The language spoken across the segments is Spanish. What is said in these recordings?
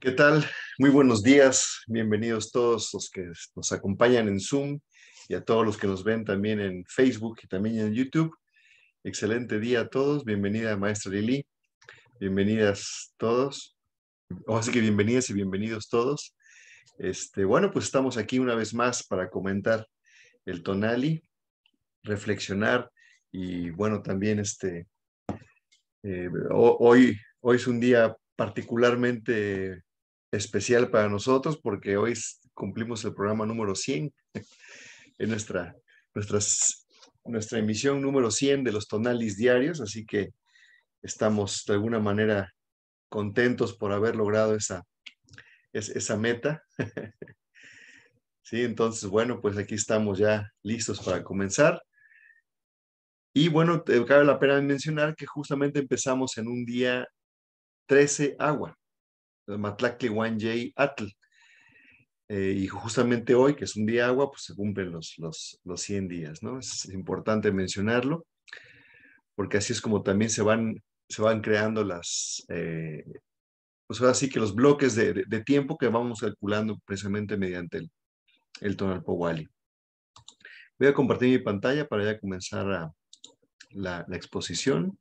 ¿Qué tal? Muy buenos días. Bienvenidos todos los que nos acompañan en Zoom y a todos los que nos ven también en Facebook y también en YouTube. Excelente día a todos. Bienvenida, maestra Lili. Bienvenidas todos. así que bienvenidas y bienvenidos todos. Este, bueno, pues estamos aquí una vez más para comentar el tonali, reflexionar y bueno, también este, eh, hoy, hoy es un día particularmente especial para nosotros porque hoy cumplimos el programa número 100 en nuestra, nuestra emisión número 100 de los Tonalis Diarios, así que estamos de alguna manera contentos por haber logrado esa, esa meta. Sí, entonces, bueno, pues aquí estamos ya listos para comenzar. Y bueno, cabe la pena mencionar que justamente empezamos en un día 13 agua. Matlactli Wanjay Atl. Eh, y justamente hoy, que es un día agua, pues se cumplen los, 100 días, ¿no? Es importante mencionarlo, porque así es como también se van, se van creando las, eh, pues que los bloques de, tiempo que vamos calculando precisamente mediante el, el Powali. Voy a compartir mi pantalla para ya comenzar la, la exposición.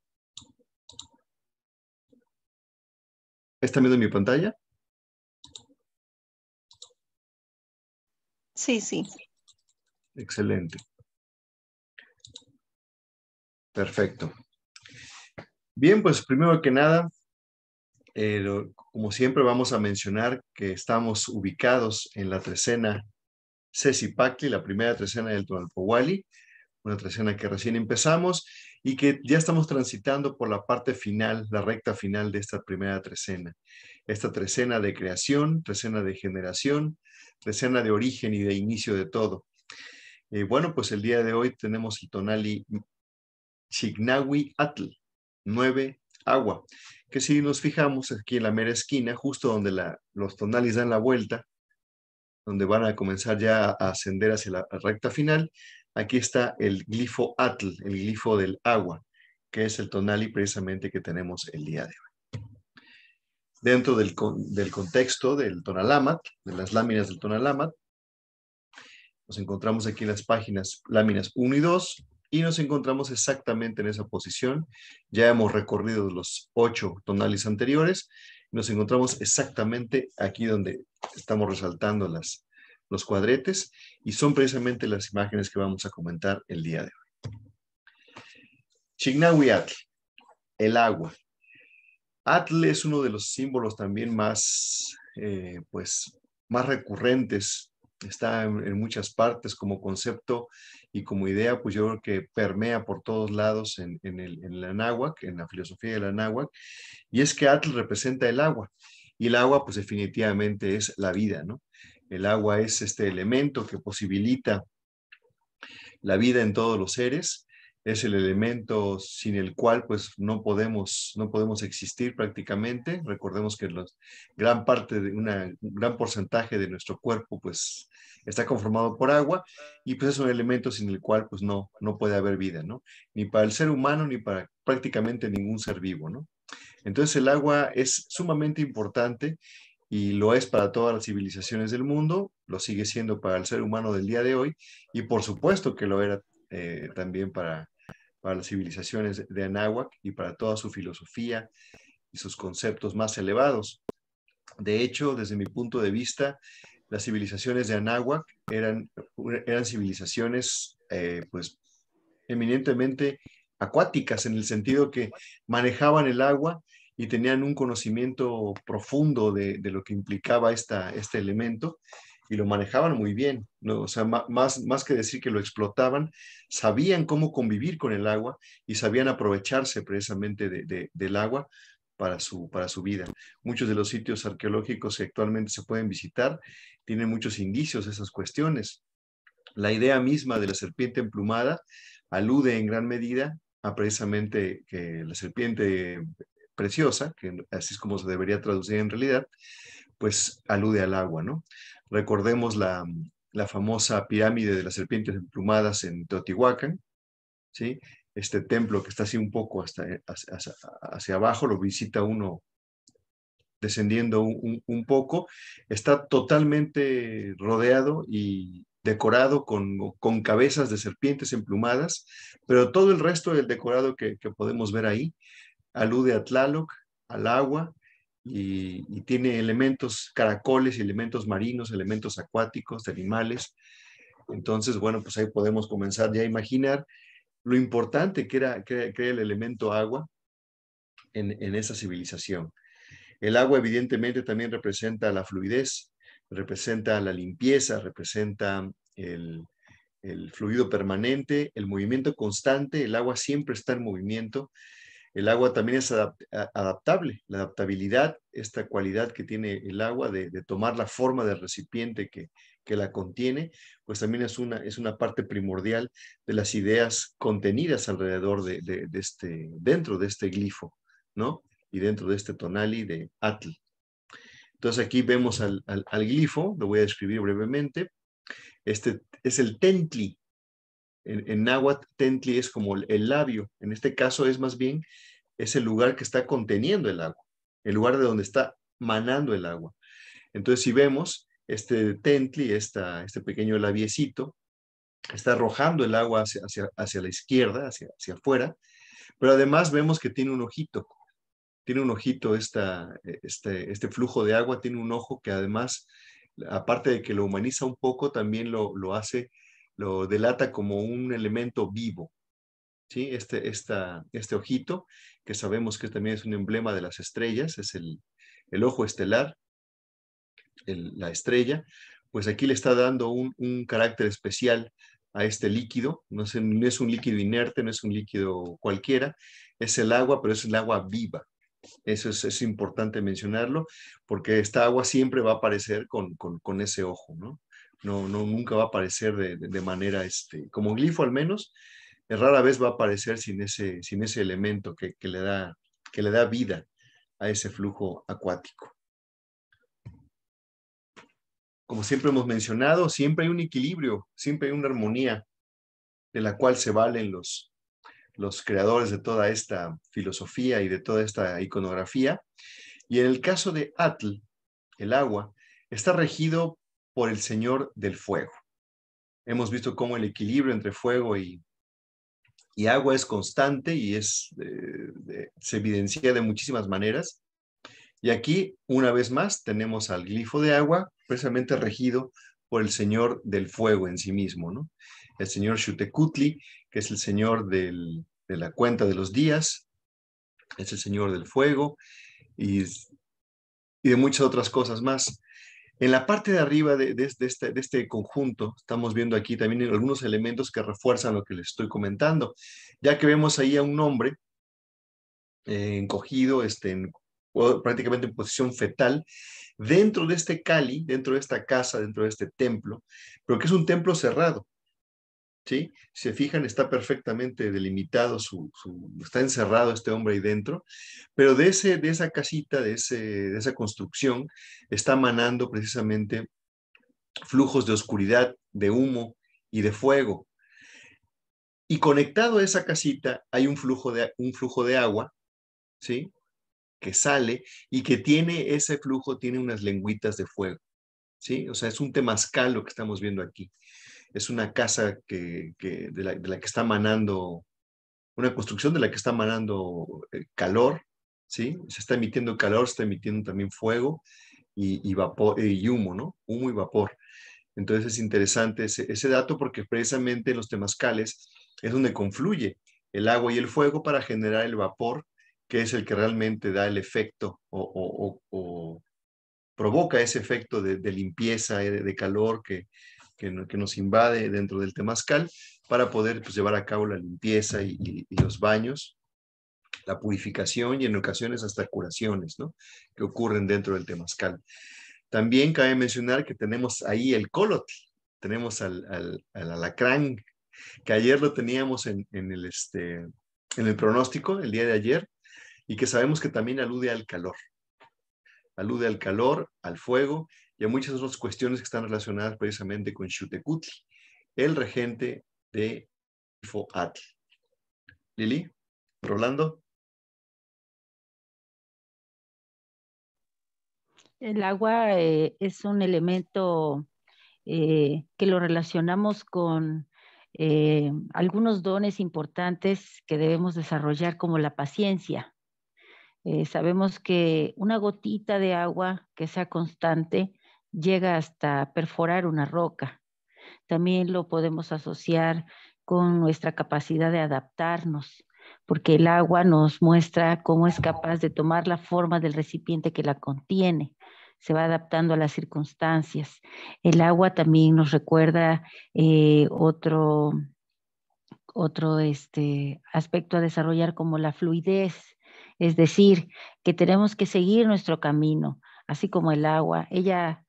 ¿Está viendo mi pantalla? Sí, sí. Excelente. Perfecto. Bien, pues primero que nada, eh, como siempre vamos a mencionar que estamos ubicados en la trecena CECI-PACLI, la primera trecena del Tonalpohuali, una trecena que recién empezamos, y que ya estamos transitando por la parte final, la recta final de esta primera trecena. Esta trecena de creación, trecena de generación, trecena de origen y de inicio de todo. Eh, bueno, pues el día de hoy tenemos el tonali Chignawi Atl, 9 agua, que si nos fijamos aquí en la mera esquina, justo donde los tonalis dan la vuelta, donde van a comenzar ya a ascender hacia la recta final, Aquí está el glifo atl, el glifo del agua, que es el tonali precisamente que tenemos el día de hoy. Dentro del, contexto del tonalamat, de las láminas del tonalamat, nos encontramos aquí en las páginas, láminas 1 y 2, y nos encontramos exactamente en esa posición. Ya hemos recorrido los ocho tonales anteriores. Nos encontramos exactamente aquí donde estamos resaltando las los cuadretes, y son precisamente las imágenes que vamos a comentar el día de hoy. Chignahuiatl, el agua. Atl es uno de los símbolos también más, eh, pues, más recurrentes. Está en, muchas partes como concepto y como idea, pues yo creo que permea por todos lados en, el, en la en la filosofía del la y es que Atl representa el agua. Y el agua, pues definitivamente es la vida, ¿no? El agua es este elemento que posibilita la vida en todos los seres, es el elemento sin el cual pues no podemos, no podemos existir prácticamente. Recordemos que gran parte de una, un gran porcentaje de nuestro cuerpo pues está conformado por agua y pues es un elemento sin el cual pues no, no puede haber vida, ¿no? Ni para el ser humano ni para prácticamente ningún ser vivo, Entonces el agua es sumamente importante y lo es para todas las civilizaciones del mundo, lo sigue siendo para el ser humano del día de hoy y por supuesto que lo era eh, también para, para las civilizaciones de Anáhuac y para toda su filosofía y sus conceptos más elevados. De hecho, desde mi punto de vista, las civilizaciones de Anáhuac eran, eran civilizaciones eh, pues eminentemente acuáticas en el sentido que manejaban el agua y tenían un conocimiento profundo de, lo que implicaba esta, este elemento y lo manejaban muy bien, ¿no? o sea, más, más que decir que lo explotaban, sabían cómo convivir con el agua y sabían aprovecharse precisamente del agua para su, para su vida. Muchos de los sitios arqueológicos que actualmente se pueden visitar tienen muchos indicios de esas cuestiones. La idea misma de la serpiente emplumada alude en gran medida a precisamente que la serpiente preciosa, que así es como se debería traducir en realidad, pues alude al agua, ¿no? Recordemos la, famosa pirámide de las serpientes emplumadas en Teotihuacán, ¿sí? Este templo que está así un poco hasta, eh, hacia, abajo, lo visita uno descendiendo un, poco, está totalmente rodeado y decorado con, cabezas de serpientes emplumadas, pero todo el resto del decorado que podemos ver ahí alude a Tlaloc, al agua, y, tiene elementos caracoles, elementos marinos, elementos acuáticos, de animales. Entonces, bueno, pues ahí podemos comenzar ya a imaginar lo importante que era, el elemento agua en, esa civilización. El agua evidentemente también representa la fluidez, representa la limpieza, representa el, el fluido permanente, el movimiento constante, el agua siempre está en movimiento el agua también es adaptable, la adaptabilidad, esta cualidad que tiene el agua de, tomar la forma del recipiente que, la contiene, pues también es una, es una parte primordial de las ideas contenidas alrededor de, este, dentro de este glifo, ¿no? Y dentro de este tonali de Atl. Entonces aquí vemos al, al glifo, lo voy a describir brevemente. Este es el Tentli, en, agua tentli es como el labio. En este caso es más bien es el lugar que está conteniendo el agua, el lugar de donde está manando el agua. Entonces, si vemos, este tentli, este pequeño labiecito, está arrojando el agua hacia, la izquierda, hacia, hacia afuera, pero además vemos que tiene un ojito. Tiene un ojito este, este flujo de agua, tiene un ojo que además, aparte de que lo humaniza un poco, también lo hace lo delata como un elemento vivo. ¿sí? Este, este ojito, que sabemos que también es un emblema de las estrellas, es el, ojo estelar, la estrella, pues aquí le está dando un, carácter especial a este líquido. No es, no es, un líquido inerte, no es un líquido cualquiera, es el agua, pero es el agua viva. Eso es, importante mencionarlo, porque esta agua siempre va a aparecer con, con ese ojo, ¿no? nunca va a aparecer de, manera, este, como glifo al menos, eh, rara vez va a aparecer sin ese, sin ese elemento que, le da, que le da vida a ese flujo acuático. Como siempre hemos mencionado, siempre hay un equilibrio, siempre hay una armonía de la cual se valen los, los creadores de toda esta filosofía y de toda esta iconografía. Y en el caso de Atl, el agua, está regido por el Señor del fuego. Hemos visto cómo el equilibrio entre fuego y, agua es constante y es, eh, se evidencia de muchísimas maneras. Y aquí, una vez más, tenemos al glifo de agua, precisamente regido por el señor del fuego en sí mismo, ¿no? El señor Shutecutli, que es el señor de la cuenta de los días, es el señor del fuego y de muchas otras cosas más. En la parte de arriba este, de, este, conjunto, estamos viendo aquí también algunos elementos que refuerzan lo que les estoy comentando, ya que vemos ahí a un hombre eh, encogido, este, prácticamente en posición fetal, dentro de este cali, dentro de esta casa, dentro de este templo, pero que es un templo cerrado. ¿sí? Si se fijan, está perfectamente delimitado, está encerrado este hombre ahí dentro, pero de, ese, de esa casita, de, de esa construcción, está manando precisamente flujos de oscuridad, de humo y de fuego. Y conectado a esa casita hay un flujo de, un flujo de agua, ¿sí? Que sale y que tiene ese flujo, tiene unas lengüitas de fuego, ¿sí? O sea, es un temazcal lo que estamos viendo aquí es una casa que, de, la, que está manando, una construcción de la que está manando eh, calor, ¿sí? Se está emitiendo calor, se está emitiendo también fuego y, vapor, y humo, ¿no? Humo y vapor. Entonces es interesante ese, dato porque precisamente en los temazcales es donde confluye el agua y el fuego para generar el vapor, que es el que realmente da el efecto o, provoca ese efecto de, limpieza, eh, de, calor que, que, nos invade dentro del temazcal para poder pues, llevar a cabo la limpieza y, los baños la purificación y en ocasiones hasta curaciones, Que ocurren dentro del temazcal. También cabe mencionar que tenemos ahí el colot, tenemos al, alacrán, que ayer lo teníamos en, el, este, en el pronóstico, el día de ayer, y que sabemos que también alude al calor. Alude al calor, al fuego, y a muchas otras cuestiones que están relacionadas precisamente con Xutecutli, el regente de Ifoatl. Lili, Rolando. El agua eh, es un elemento eh, que lo relacionamos con eh, algunos dones importantes que debemos desarrollar como la paciencia. sabemos que una gotita de agua que sea constante llega hasta perforar una roca. También lo podemos asociar con nuestra capacidad de adaptarnos, porque el agua nos muestra cómo es capaz de tomar la forma del recipiente que la contiene se va adaptando a las circunstancias. El agua también nos recuerda eh, otro, otro este, aspecto a desarrollar como la fluidez, es decir, que tenemos que seguir nuestro camino, así como el agua. Ella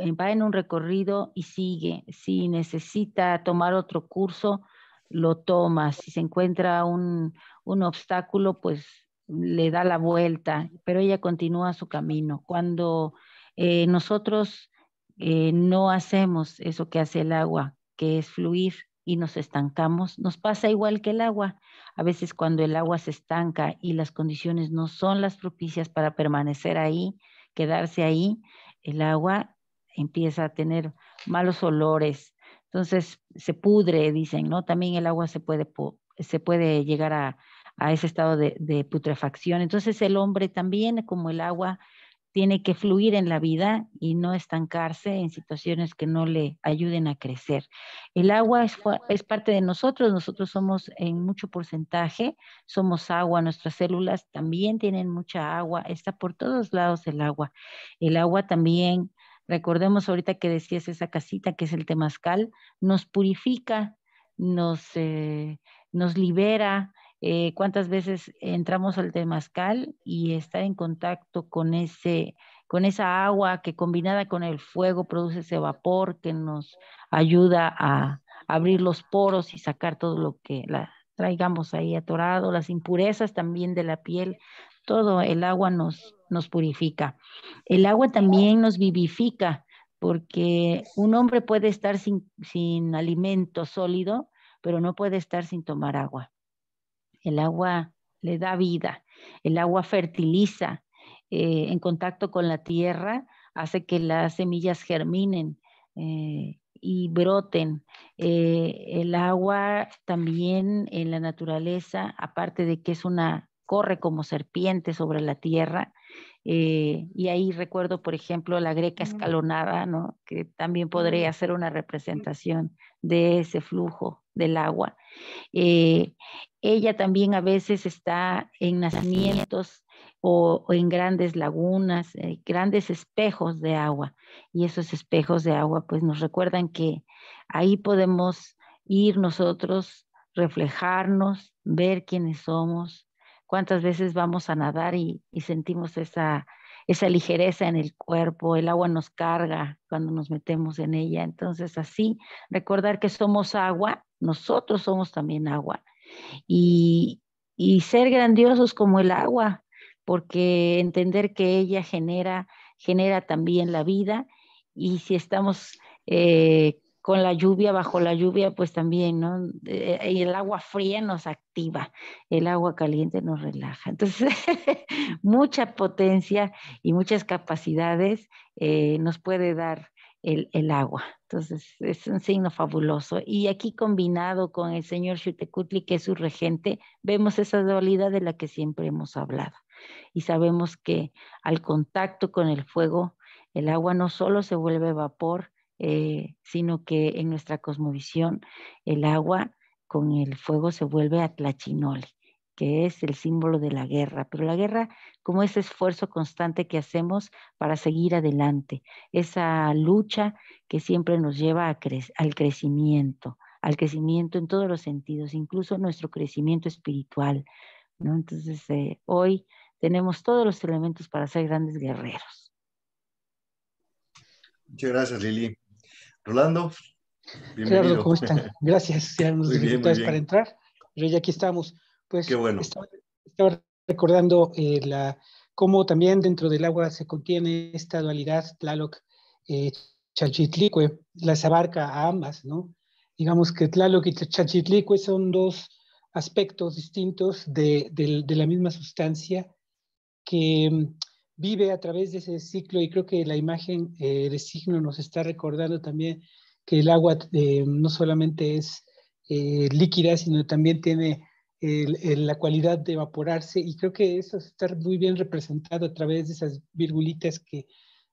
eh, va en un recorrido y sigue. Si necesita tomar otro curso, lo toma. Si se encuentra un, obstáculo, pues le da la vuelta, pero ella continúa su camino. Cuando eh, nosotros eh, no hacemos eso que hace el agua, que es fluir y nos estancamos, nos pasa igual que el agua. A veces cuando el agua se estanca y las condiciones no son las propicias para permanecer ahí, quedarse ahí, el agua empieza a tener malos olores, entonces se pudre, dicen, ¿no? También el agua se puede, se puede llegar a, ese estado de, putrefacción. Entonces el hombre también, como el agua, tiene que fluir en la vida y no estancarse en situaciones que no le ayuden a crecer. El agua es, es parte de nosotros, nosotros somos en mucho porcentaje, somos agua, nuestras células también tienen mucha agua, está por todos lados el agua. El agua también Recordemos ahorita que decías esa casita que es el temazcal, nos purifica, nos, eh, nos libera. Eh, ¿Cuántas veces entramos al temazcal y estar en contacto con, ese, con esa agua que combinada con el fuego produce ese vapor que nos ayuda a abrir los poros y sacar todo lo que, la, traigamos ahí atorado, las impurezas también de la piel, todo el agua nos, nos purifica. El agua también nos vivifica, porque un hombre puede estar sin, alimento sólido, pero no puede estar sin tomar agua. El agua le da vida, el agua fertiliza, eh, en contacto con la tierra hace que las semillas germinen, eh, y broten. Eh, el agua también en la naturaleza, aparte de que es una, corre como serpiente sobre la tierra, eh, y ahí recuerdo, por ejemplo, la greca mm. escalonada, que también podría ser mm. una mm. representación de ese flujo del agua. Eh, ella también a veces está en nacimientos o, en grandes lagunas, eh, grandes espejos de agua. Y esos espejos de agua pues nos recuerdan que ahí podemos ir nosotros, reflejarnos, ver quiénes somos, cuántas veces vamos a nadar y, sentimos esa, ligereza en el cuerpo, el agua nos carga cuando nos metemos en ella. Entonces, así, recordar que somos agua, nosotros somos también agua. y ser grandiosos como el agua, porque entender que ella genera, genera también la vida y si estamos eh, con la lluvia, bajo la lluvia, pues también, ¿no? Eh, y el agua fría nos activa, el agua caliente nos relaja. Entonces, mucha potencia y muchas capacidades eh, nos puede dar el, agua. Entonces, es un signo fabuloso. Y aquí combinado con el señor Xutecutli, que es su regente, vemos esa dualidad de la que siempre hemos hablado y sabemos que al contacto con el fuego, el agua no solo se vuelve vapor, eh, sino que en nuestra cosmovisión el agua con el fuego se vuelve atlachinol, que es el símbolo de la guerra, pero la guerra como ese esfuerzo constante que hacemos para seguir adelante, esa lucha que siempre nos lleva al crecimiento, al crecimiento en todos los sentidos, incluso nuestro crecimiento espiritual. ¿no? Entonces, eh, hoy tenemos todos los elementos para ser grandes guerreros. Muchas gracias, Lili. Rolando, bienvenido. ¿cómo están? Gracias, ya nos dificultades para entrar, pero ya aquí estamos. Pues, Qué bueno. Estaba, recordando eh, la, cómo también dentro del agua se contiene esta dualidad Tlaloc. Eh, Chachitlicue las abarca a ambas, ¿no? Digamos que Tlaloc y Chachitlicue son dos aspectos distintos de la misma sustancia que mm, vive a través de ese ciclo y creo que la imagen eh, de signo nos está recordando también que el agua eh, no solamente es eh, líquida, sino también tiene la cualidad de evaporarse y creo que eso está muy bien representado a través de esas virgulitas que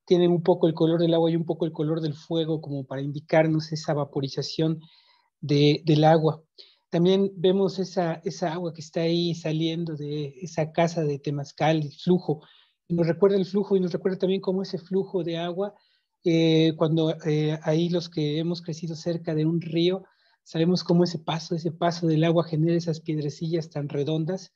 tienen un poco el color del agua y un poco el color del fuego como para indicarnos esa vaporización del agua. También vemos esa, esa agua que está ahí saliendo de esa casa de Temazcal, el flujo. Nos recuerda el flujo y nos recuerda también cómo ese flujo de agua, eh, cuando eh, ahí los que hemos crecido cerca de un río, sabemos cómo ese paso, ese paso del agua genera esas piedrecillas tan redondas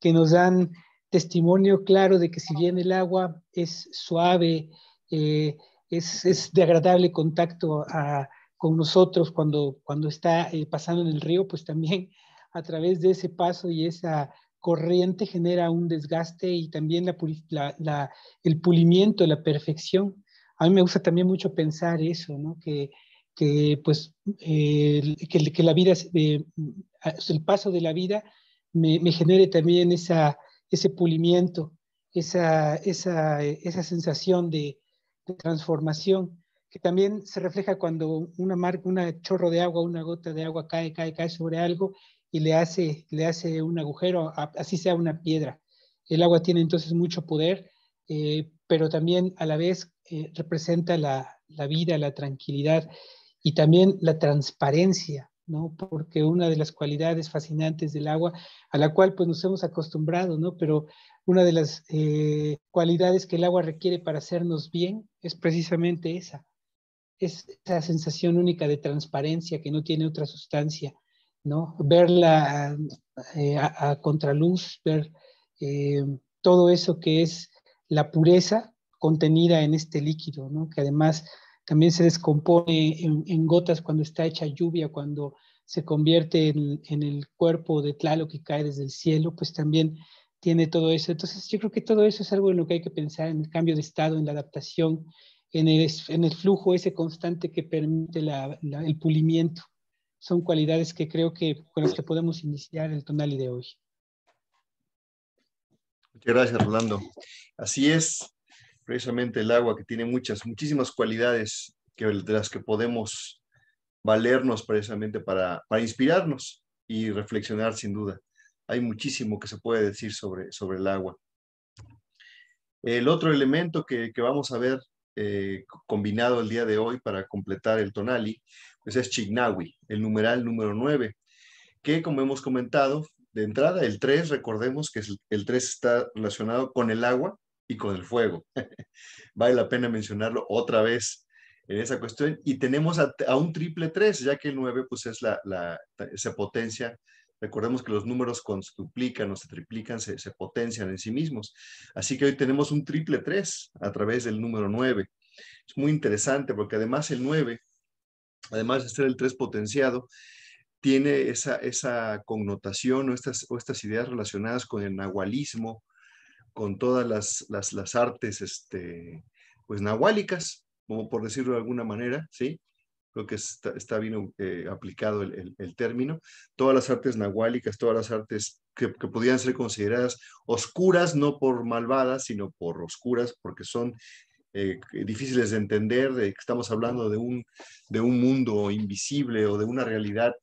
que nos dan testimonio claro de que si bien el agua es suave, eh, es, es, de agradable contacto a, con nosotros cuando, cuando está eh, pasando en el río, pues también a través de ese paso y esa corriente genera un desgaste y también la, el pulimiento, la perfección. A mí me gusta también mucho pensar eso, ¿no? Que, que pues, que, que, la vida, eh, el paso de la vida me, genere también esa, ese pulimiento, esa, esa, esa sensación de, de transformación también se refleja cuando una marca, una chorro de agua, una gota de agua cae, cae, cae sobre algo y le hace, le hace un agujero, así sea una piedra. El agua tiene entonces mucho poder, eh, pero también a la vez eh, representa la, vida, la tranquilidad y también la transparencia, ¿no? Porque una de las cualidades fascinantes del agua, a la cual pues nos hemos acostumbrado, ¿no? Pero una de las eh, cualidades que el agua requiere para hacernos bien es precisamente esa, esa sensación única de transparencia que no tiene otra sustancia, ¿no? Verla eh, a, contraluz, ver eh, todo eso que es la pureza contenida en este líquido, ¿no? Que además también se descompone en, gotas cuando está hecha lluvia, cuando se convierte en, el cuerpo de Tlaloc que cae desde el cielo, pues también tiene todo eso. Entonces yo creo que todo eso es algo en lo que hay que pensar, en el cambio de estado, en la adaptación, en el, flujo ese constante que permite el pulimiento. Son cualidades que creo que con las que podemos iniciar el tonal de hoy. Muchas gracias, Rolando. Así es, precisamente el agua que tiene muchas, muchísimas cualidades que, de las que podemos valernos precisamente para, para inspirarnos y reflexionar sin duda. Hay muchísimo que se puede decir sobre, sobre el agua. El otro elemento que, que vamos a ver eh, combinado el día de hoy para completar el tonali, pues es Chignawi, el numeral número 9, que como hemos comentado, de entrada el 3, recordemos que el 3 está relacionado con el agua y con el fuego. vale la pena mencionarlo otra vez en esa cuestión. Y tenemos a, un triple 3, ya que el 9 pues es la, la, se potencia Recordemos que los números se duplican o se triplican, se, potencian en sí mismos. Así que hoy tenemos un triple 3 a través del número 9. Es muy interesante porque además el 9, además de ser el 3 potenciado, tiene esa, connotación o estas, estas ideas relacionadas con el nahualismo, con todas las, las, artes este, pues nahuálicas, como por decirlo de alguna manera, ¿sí? creo que está, bien eh, aplicado el, término, todas las artes nahuálicas, todas las artes que, que podían ser consideradas oscuras, no por malvadas, sino por oscuras, porque son eh, difíciles de entender, estamos hablando de un, de un mundo invisible o de una realidad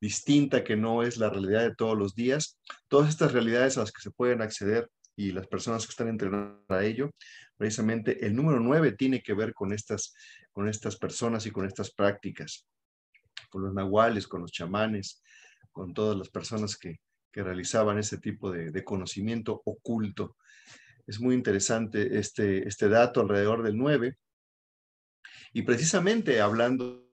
distinta que no es la realidad de todos los días. Todas estas realidades a las que se pueden acceder y las personas que están entrenadas a ello precisamente el número 9 tiene que ver con estas, con estas personas y con estas prácticas, con los nahuales, con los chamanes, con todas las personas que, que realizaban ese tipo de, conocimiento oculto. Es muy interesante este, este dato alrededor del 9. Y precisamente hablando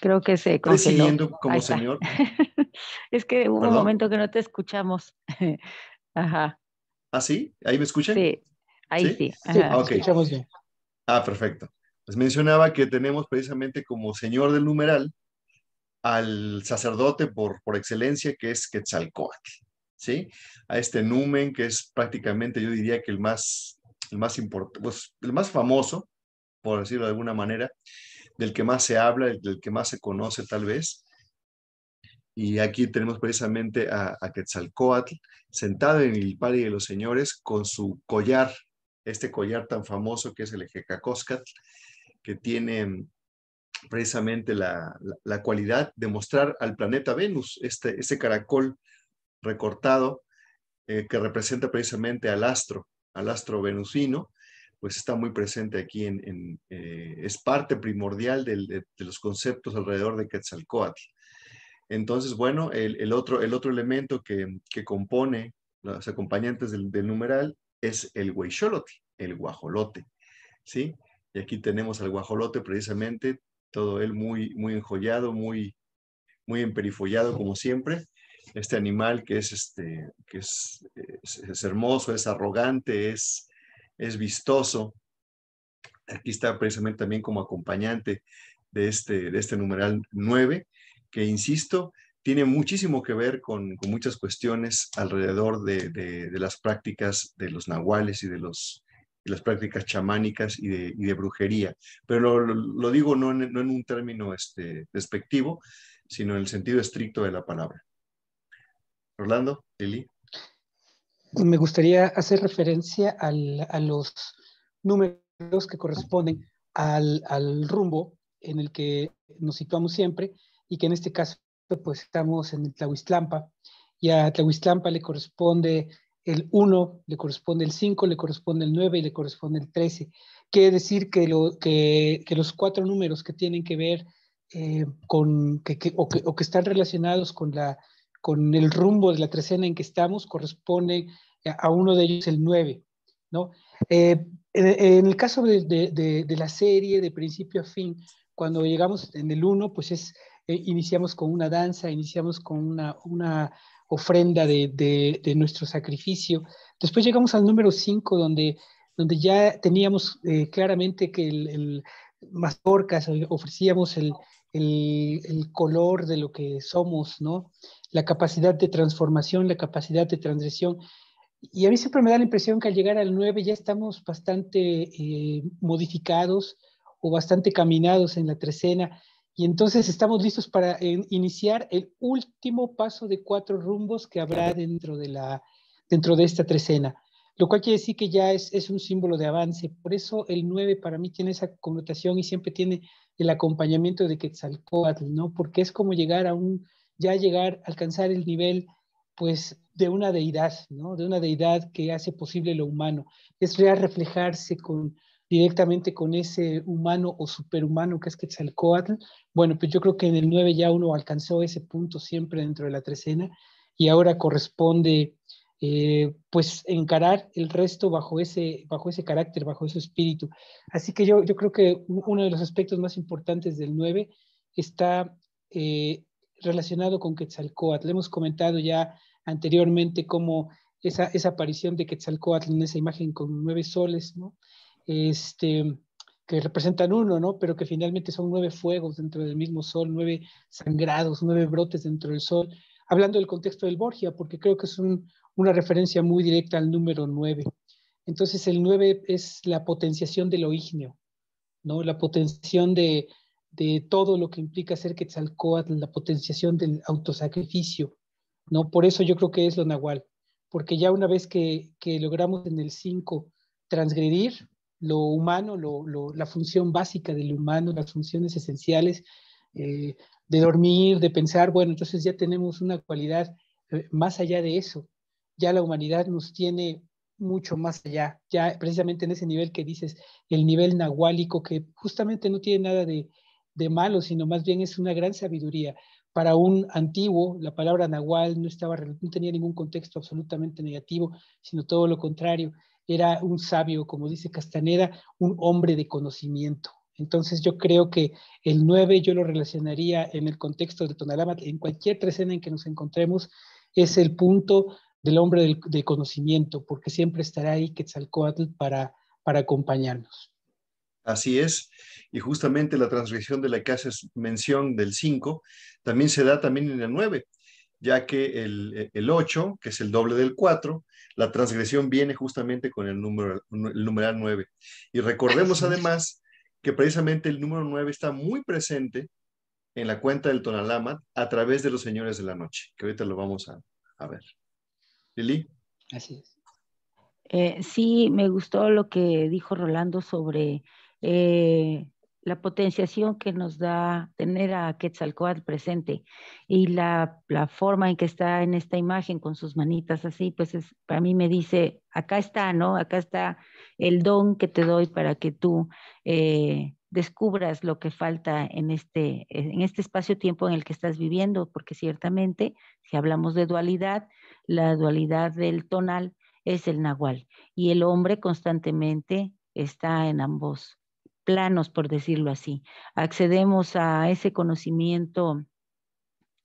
Creo que se congeló. como señor. es que hubo un momento que no te escuchamos. Ajá. ¿Ah, sí? ¿Ahí me escuchan? Sí, ahí sí. sí. Ah, escuchamos bien. Ah, perfecto. Les mencionaba que tenemos precisamente como señor del numeral al sacerdote por, por excelencia que es Quetzalcóatl, ¿sí? A este numen que es prácticamente, yo diría que el más, el más importante, pues, el más famoso, por decirlo de alguna manera, del que más se habla, del que más se conoce tal vez. Y aquí tenemos precisamente a, Quetzalcóatl Quetzalcoatl sentado en el palio de los señores con su collar, este collar tan famoso que es el Ejecacoscatl, que tiene mm, precisamente la, cualidad de mostrar al planeta Venus, este, este caracol recortado eh, que representa precisamente al astro, al astro venusino, pues está muy presente aquí, en, eh, es parte primordial de, los conceptos alrededor de Quetzalcoatl. Entonces, bueno, el, otro, el otro elemento que, que compone los acompañantes del, numeral es el huicholote el guajolote, ¿sí? Y aquí tenemos al guajolote precisamente, todo él muy, muy enjollado, muy, muy emperifollado como siempre. Este animal que es, este, que es, es hermoso, es arrogante, es, es vistoso. Aquí está precisamente también como acompañante de este, de este numeral 9, que insisto, tiene muchísimo que ver con, muchas cuestiones alrededor de, las prácticas de los nahuales y de los, las prácticas chamánicas y de, brujería. Pero lo, digo no en, no en, un término este, despectivo, sino en el sentido estricto de la palabra. Orlando, Lili me gustaría hacer referencia a los números que corresponden al, rumbo en el que nos situamos siempre y que en este caso pues estamos en el Tlahuistlampa y a Tlahuistlampa le corresponde el 1, le corresponde el 5, le corresponde el 9 y le corresponde el 13. Quiere decir que, los cuatro números que tienen que ver eh, con, o que están relacionados con la con el rumbo de la trecena en que estamos, corresponde a uno de ellos el 9. ¿no? Eh, en el caso de, la serie, de principio a fin, cuando llegamos en el 1, pues es, eh, iniciamos con una danza, iniciamos con una, ofrenda de, nuestro sacrificio. Después llegamos al número 5, donde, donde ya teníamos eh, claramente que el, el mazorcas, ofrecíamos el, el, color de lo que somos, ¿no? La capacidad de transformación, la capacidad de transgresión. Y a mí siempre me da la impresión que al llegar al 9 ya estamos bastante eh, modificados o bastante caminados en la trecena. Y entonces estamos listos para iniciar el último paso de cuatro rumbos que habrá dentro de, la, dentro de esta trecena lo cual quiere decir que ya es, es, un símbolo de avance. Por eso el 9 para mí tiene esa connotación y siempre tiene el acompañamiento de Quetzalcóatl, ¿no? Porque es como llegar a un, ya llegar, alcanzar el nivel, pues, de una deidad, ¿no? De una deidad que hace posible lo humano. Es real reflejarse con, directamente con ese humano o superhumano que es Quetzalcóatl, Bueno, pues yo creo que en el 9 ya uno alcanzó ese punto siempre dentro de la trecena y ahora corresponde eh, pues encarar el resto bajo ese, bajo ese carácter, bajo ese espíritu. Así que yo, yo creo que uno de los aspectos más importantes del 9 está eh, relacionado con Quetzalcoatl. Hemos comentado ya anteriormente cómo esa, aparición de Quetzalcoatl en esa imagen con nueve soles, ¿no? Este, que representan uno, ¿no? Pero que finalmente son nueve fuegos dentro del mismo sol, nueve sangrados, nueve brotes dentro del sol. Hablando del contexto del Borgia, porque creo que es un, una referencia muy directa al número 9. Entonces el 9 es la potenciación del oígneo, ¿no? la potenciación de, de todo lo que implica ser Quetzalcoatl, la potenciación del autosacrificio. ¿no? Por eso yo creo que es lo nahual, porque ya una vez que, que logramos en el 5 transgredir lo humano, lo, la función básica del humano, las funciones esenciales, eh, de dormir, de pensar, bueno, entonces ya tenemos una cualidad eh, más allá de eso, ya la humanidad nos tiene mucho más allá, ya precisamente en ese nivel que dices, el nivel nahuálico, que justamente no tiene nada de, malo, sino más bien es una gran sabiduría. Para un antiguo, la palabra nahual no, estaba, tenía ningún contexto absolutamente negativo, sino todo lo contrario. Era un sabio, como dice Castaneda, un hombre de conocimiento. Entonces yo creo que el 9 yo lo relacionaría en el contexto de Tonalama, en cualquier trecena en que nos encontremos, es el punto del hombre del, de conocimiento, porque siempre estará ahí Quetzalcoatl para, para acompañarnos. Así es, y justamente la transgresión de la que haces mención del 5 también se da también en el 9, ya que el, el 8, que es el doble del 4, la transgresión viene justamente con el, número, el numeral 9. Y recordemos además que precisamente el número 9 está muy presente en la cuenta del Tonalama a través de los señores de la noche, que ahorita lo vamos a ver. Lili. Así es. Eh, sí, me gustó lo que dijo Rolando sobre eh, la potenciación que nos da tener a Quetzalcoatl presente y la, forma en que está en esta imagen con sus manitas así, pues para mí me dice, acá está, ¿no? Acá está el don que te doy para que tú eh, descubras lo que falta este, en este espacio-tiempo en el que estás viviendo, porque ciertamente si hablamos de dualidad, la dualidad del tonal es el nahual y el hombre constantemente está en ambos planos, por decirlo así. Accedemos a ese conocimiento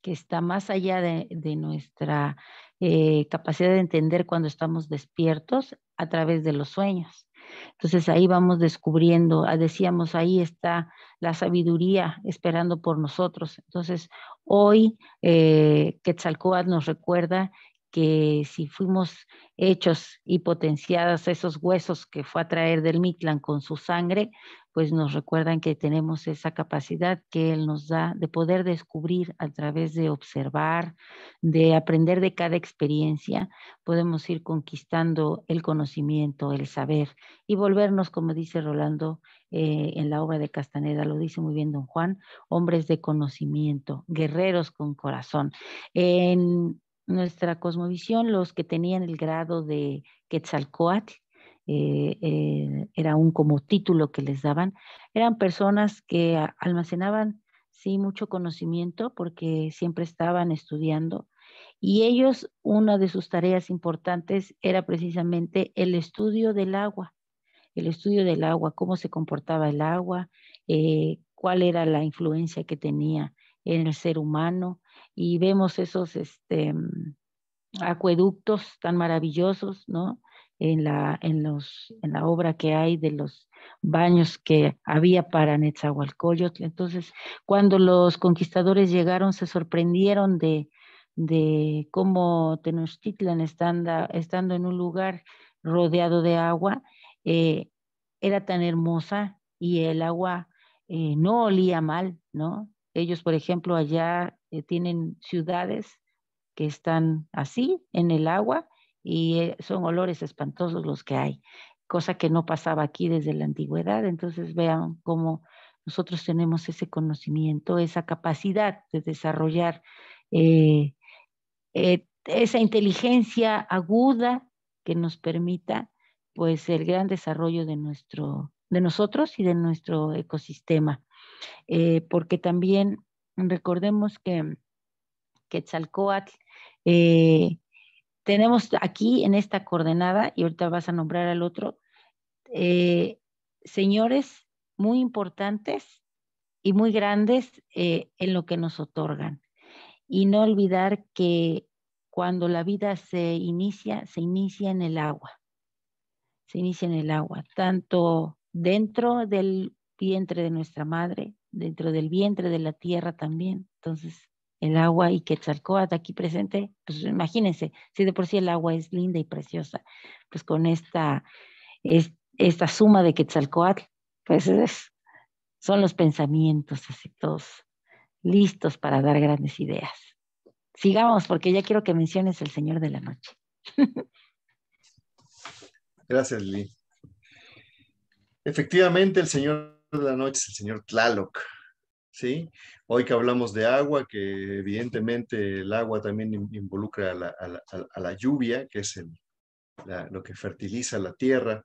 que está más allá de, nuestra eh, capacidad de entender cuando estamos despiertos a través de los sueños. Entonces ahí vamos descubriendo, ah, decíamos, ahí está la sabiduría esperando por nosotros. Entonces hoy eh, Quetzalcóatl nos recuerda que si fuimos hechos y potenciadas esos huesos que fue a traer del Mictlán con su sangre, pues nos recuerdan que tenemos esa capacidad que Él nos da de poder descubrir a través de observar, de aprender de cada experiencia, podemos ir conquistando el conocimiento, el saber y volvernos, como dice Rolando eh, en la obra de Castaneda, lo dice muy bien don Juan, hombres de conocimiento, guerreros con corazón. En nuestra cosmovisión, los que tenían el grado de Quetzalcoatl, eh, eh, era un como título que les daban, eran personas que almacenaban, sí, mucho conocimiento porque siempre estaban estudiando y ellos, una de sus tareas importantes era precisamente el estudio del agua, el estudio del agua, cómo se comportaba el agua, eh, cuál era la influencia que tenía en el ser humano, y vemos esos este, acueductos tan maravillosos, ¿no? En la, en, los, en la obra que hay de los baños que había para Netzahualcoyotl. Entonces, cuando los conquistadores llegaron, se sorprendieron de, de cómo Tenochtitlan, estando, estando en un lugar rodeado de agua, eh, era tan hermosa y el agua eh, no olía mal, ¿no? Ellos, por ejemplo, allá eh, tienen ciudades que están así en el agua y eh, son olores espantosos los que hay, cosa que no pasaba aquí desde la antigüedad. Entonces vean cómo nosotros tenemos ese conocimiento, esa capacidad de desarrollar eh, esa inteligencia aguda que nos permita pues el gran desarrollo de nuestro de nosotros y de nuestro ecosistema porque también Recordemos que Quetzalcoatl, eh, tenemos aquí en esta coordenada, y ahorita vas a nombrar al otro, eh, señores muy importantes y muy grandes eh, en lo que nos otorgan. Y no olvidar que cuando la vida se inicia, se inicia en el agua. Se inicia en el agua, tanto dentro del vientre de nuestra madre, dentro del vientre de la tierra también. Entonces, el agua y Quetzalcóatl aquí presente, pues imagínense, si de por sí el agua es linda y preciosa, pues con esta, esta suma de Quetzalcóatl, pues son los pensamientos así todos listos para dar grandes ideas. Sigamos porque ya quiero que menciones el Señor de la Noche. Gracias, Lee. Efectivamente, el Señor de la noche es el señor Tlaloc, ¿sí? Hoy que hablamos de agua, que evidentemente el agua también involucra a la, a la, lluvia, que es el, lo que fertiliza la tierra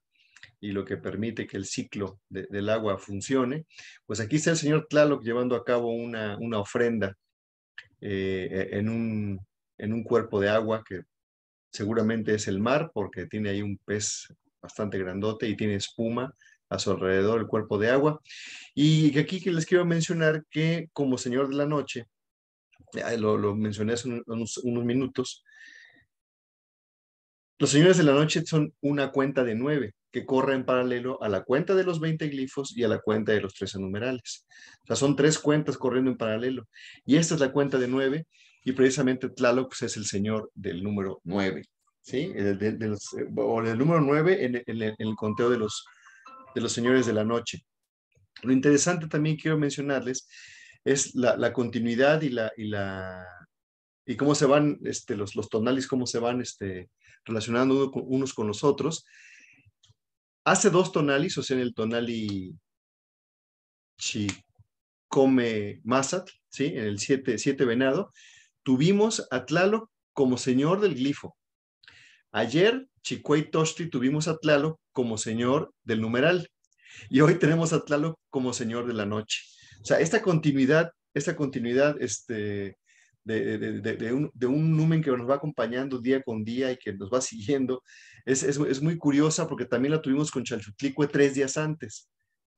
y lo que permite que el ciclo del agua funcione, pues aquí está el señor Tlaloc llevando a cabo una, una ofrenda eh, e-, en, un, en un cuerpo de agua que seguramente es el mar, porque tiene ahí un pez bastante grandote y tiene espuma a su alrededor, el cuerpo de agua. Y aquí les quiero mencionar que como Señor de la Noche, lo, lo mencioné hace unos, minutos, los Señores de la Noche son una cuenta de nueve que corre en paralelo a la cuenta de los 20 glifos y a la cuenta de los 13 numerales. O sea, son tres cuentas corriendo en paralelo. Y esta es la cuenta de nueve y precisamente Tlaloc es el señor del número nueve. ¿sí? El, eh, o el número nueve en, el conteo de los, de los señores de la noche. Lo interesante también quiero mencionarles es la, continuidad y la, y la y cómo se van este, los, los tonales, cómo se van este, relacionando unos con los otros. Hace dos tonalis, o sea, en el tonali come Mazat, ¿sí? en el siete Venado, tuvimos a Tlaloc como señor del glifo. Ayer y Toshti tuvimos a Tlaloc como señor del numeral y hoy tenemos a Tlaloc como señor de la noche. O sea, esta continuidad, esta continuidad este, de, un, de, numen que nos va acompañando día con día y que nos va siguiendo, es, es, muy curiosa porque también la tuvimos con Chalchutlicue tres días antes.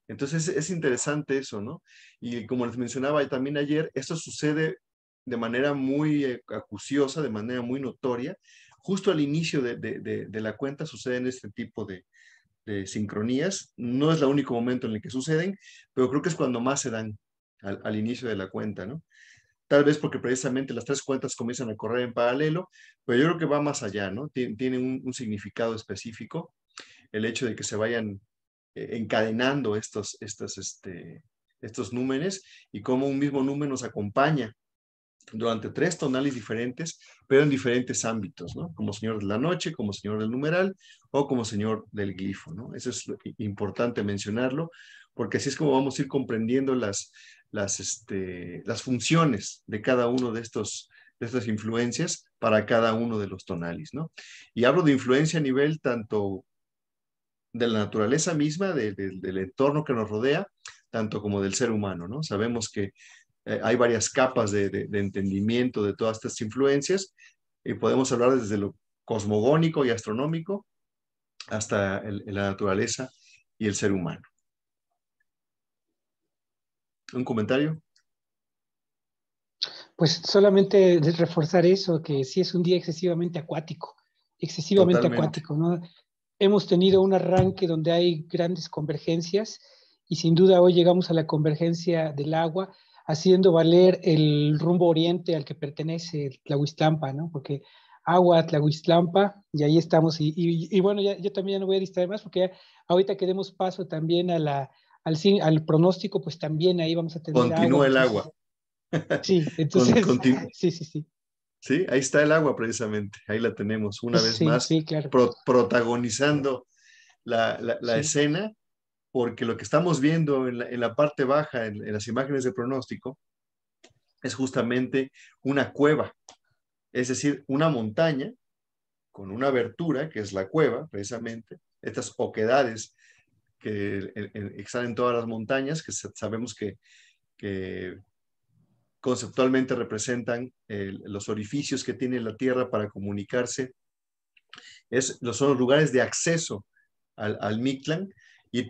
Entonces es, interesante eso, ¿no? Y como les mencionaba también ayer, esto sucede de manera muy eh, acuciosa, de manera muy notoria, justo al inicio de, la cuenta suceden este tipo de, sincronías. No es el único momento en el que suceden, pero creo que es cuando más se dan al, inicio de la cuenta, ¿no? Tal vez porque precisamente las tres cuentas comienzan a correr en paralelo, pero yo creo que va más allá, ¿no? tiene un, significado específico el hecho de que se vayan eh, encadenando estos, estos, este, estos númenes y cómo un mismo número nos acompaña durante tres tonales diferentes, pero en diferentes ámbitos, ¿no? Como Señor de la Noche, como Señor del Numeral o como Señor del Glifo, ¿no? Eso es importante mencionarlo, porque así es como vamos a ir comprendiendo las, las, este, las funciones de cada uno de estos de estas influencias para cada uno de los tonales, ¿no? Y hablo de influencia a nivel tanto de la naturaleza misma, del entorno que nos rodea, tanto como del ser humano, ¿no? Sabemos que eh, hay varias capas de, entendimiento de todas estas influencias y podemos hablar desde lo cosmogónico y astronómico hasta la naturaleza y el ser humano. ¿Un comentario? Pues solamente reforzar eso, que sí es un día excesivamente acuático, excesivamente acuático. Hemos tenido un arranque donde hay grandes convergencias y sin duda hoy llegamos a la convergencia del agua haciendo valer el rumbo oriente al que pertenece Tlahuistlampa, ¿no? Porque agua, Tlahuistlampa, y ahí estamos. Y, bueno, yo también no voy a distraer más porque ahorita que demos paso también a la, al, al pronóstico, pues también ahí vamos a tener. Continúa el agua. Sí, entonces. sí, sí, sí. Sí, ahí está el agua precisamente, ahí la tenemos una vez más, protagonizando la, escena porque lo que estamos viendo en la, parte baja, en, las imágenes de pronóstico, es justamente una cueva, es decir, una montaña con una abertura, que es la cueva, precisamente, estas oquedades que, en, en todas las montañas, que sabemos que, conceptualmente representan los orificios que tiene la Tierra para comunicarse. Es, son los lugares de acceso al, al Mictlán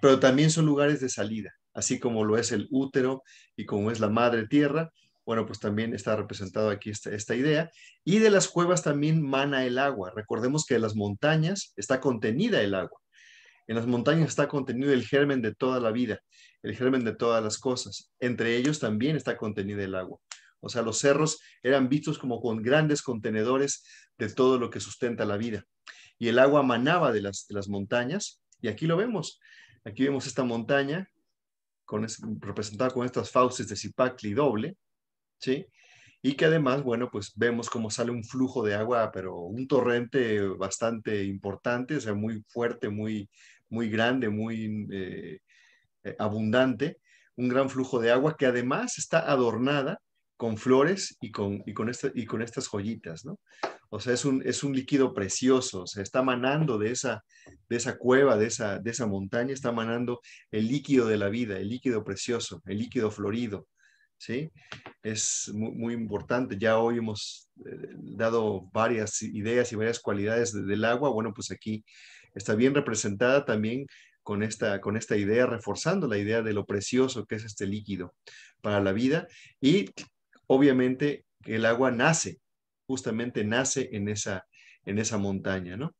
pero también son lugares de salida, así como lo es el útero y como es la madre tierra. Bueno, pues también está representado aquí esta, idea. Y de las cuevas también mana el agua. Recordemos que en las montañas está contenida el agua. En las montañas está contenido el germen de toda la vida, el germen de todas las cosas. Entre ellos también está contenida el agua. O sea, los cerros eran vistos como con grandes contenedores de todo lo que sustenta la vida. Y el agua manaba de las, de las montañas, y aquí lo vemos. Aquí vemos esta montaña con representada con estas fauces de Zipacli doble, ¿sí? Y que además, bueno, pues vemos cómo sale un flujo de agua, pero un torrente bastante importante, o sea, muy fuerte, muy, muy grande, muy eh, eh, abundante, un gran flujo de agua que además está adornada con flores y con, y con, este, y con estas joyitas, ¿no? O sea, es un, es un líquido precioso, o sea, está manando de esa, de esa cueva, de esa, de esa montaña, está manando el líquido de la vida, el líquido precioso, el líquido florido, ¿sí? Es muy, muy importante, ya hoy hemos eh, dado varias ideas y varias cualidades del agua, bueno, pues aquí está bien representada también con esta, con esta idea, reforzando la idea de lo precioso que es este líquido para la vida y obviamente que el agua nace, justamente nace en esa, en esa montaña, ¿no?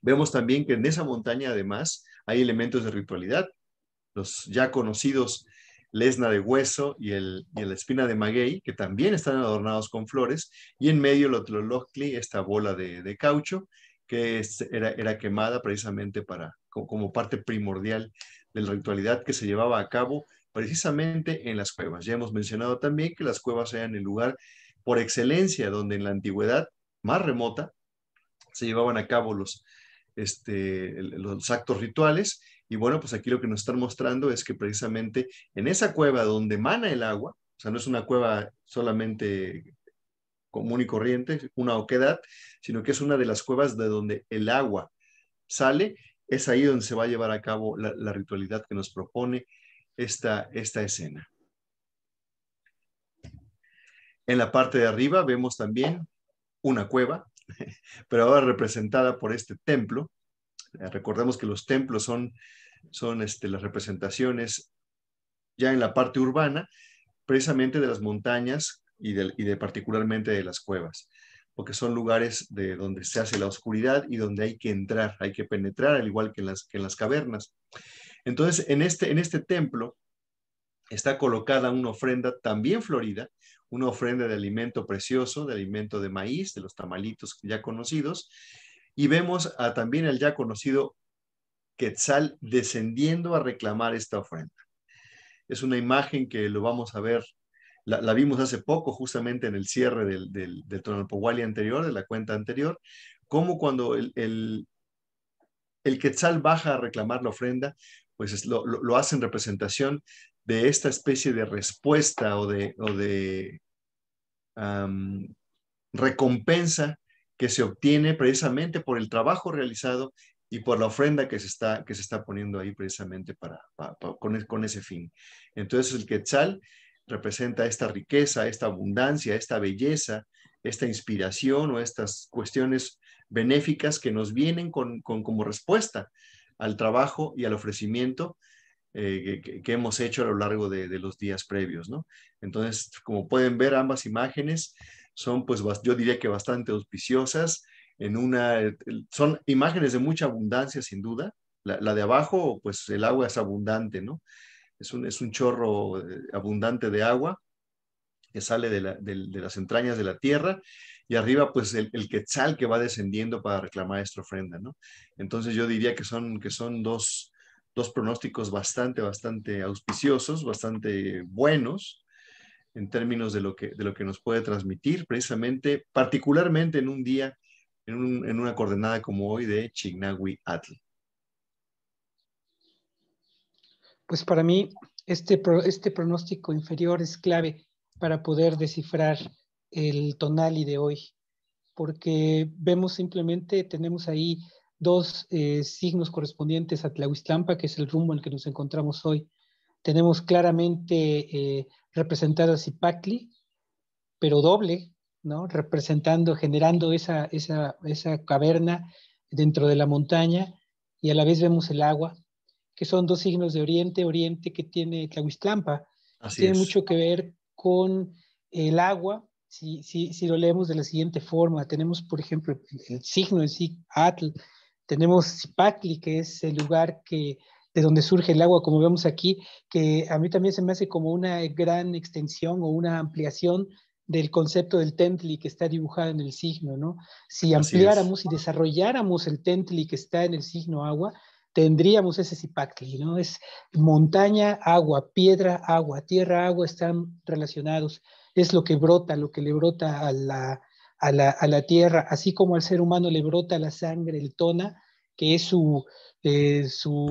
Vemos también que en esa montaña, además, hay elementos de ritualidad, los ya conocidos lesna de hueso y el, espina de maguey, que también están adornados con flores, y en medio el otlolocli, esta bola de, caucho, que era, quemada precisamente para, como, parte primordial de la ritualidad que se llevaba a cabo precisamente en las cuevas. Ya hemos mencionado también que las cuevas eran el lugar por excelencia donde en la antigüedad más remota se llevaban a cabo los, este, los actos rituales. Y bueno, pues aquí lo que nos están mostrando es que precisamente en esa cueva donde mana el agua, o sea, no es una cueva solamente común y corriente, una oquedad, sino que es una de las cuevas de donde el agua sale, es ahí donde se va a llevar a cabo la ritualidad que nos propone esta, escena. En la parte de arriba vemos también una cueva, pero ahora representada por este templo. Eh, recordemos que los templos son, son este, las representaciones ya en la parte urbana, precisamente de las montañas y de, de, particularmente de las cuevas, porque son lugares de donde se hace la oscuridad y donde hay que entrar, hay que penetrar, al igual que las, que en las cavernas. Entonces, en este, en este templo está colocada una ofrenda también florida, una ofrenda de alimento precioso, de alimento de maíz, de los tamalitos ya conocidos, y vemos también al ya conocido Quetzal descendiendo a reclamar esta ofrenda. Es una imagen que lo vamos a ver, la, vimos hace poco justamente en el cierre del, del, anterior, de la cuenta anterior, como cuando el Quetzal baja a reclamar la ofrenda, pues lo, hacen representación de esta especie de respuesta o de, recompensa que se obtiene precisamente por el trabajo realizado y por la ofrenda que se está, que se está poniendo ahí precisamente para, e, con, ese fin. Entonces el quetzal representa esta riqueza, esta abundancia, esta belleza, esta inspiración o estas cuestiones benéficas que nos vienen con, como respuesta al trabajo y al ofrecimiento eh, que, hemos hecho a lo largo de, los días previos, ¿no? Entonces, como pueden ver, ambas imágenes son, pues, yo diría que bastante auspiciosas, en una, eh, son imágenes de mucha abundancia, sin duda. La, de abajo, pues, el agua es abundante, ¿no? Es un, es un chorro eh, abundante de agua que sale de, de las entrañas de la tierra y arriba pues el, quetzal que va descendiendo para reclamar esta ofrenda, ¿no? Entonces yo diría que son, que son dos, pronósticos bastante, bastante auspiciosos, bastante buenos en términos de lo que, de lo que nos puede transmitir precisamente, particularmente en un día, en, una coordenada como hoy de chignawi Atl. Pues para mí este, este pronóstico inferior es clave para poder descifrar el Tonali de hoy, porque vemos simplemente, tenemos ahí dos eh, signos correspondientes a Tlahuistlampa, que es el rumbo en que nos encontramos hoy. Tenemos claramente eh, representado a Zipacli, pero doble, ¿no? Representando, generando esa, caverna dentro de la montaña y a la vez vemos el agua, que son dos signos de oriente, oriente que tiene Tlahuistlampa. tiene mucho que ver con el agua, si, lo leemos de la siguiente forma, tenemos, por ejemplo, el, signo en sí, Atl, tenemos Zipatli, que es el lugar que, de donde surge el agua, como vemos aquí, que a mí también se me hace como una gran extensión o una ampliación del concepto del Tentli que está dibujado en el signo, ¿no? Si ampliáramos y desarrolláramos el Tentli que está en el signo agua, tendríamos ese Zipatli, ¿no? Es montaña, agua, piedra, agua, tierra, agua, están relacionados es lo que brota, lo que le brota a la, a la, tierra, así como al ser humano le brota la sangre, el tona, que es su, eh,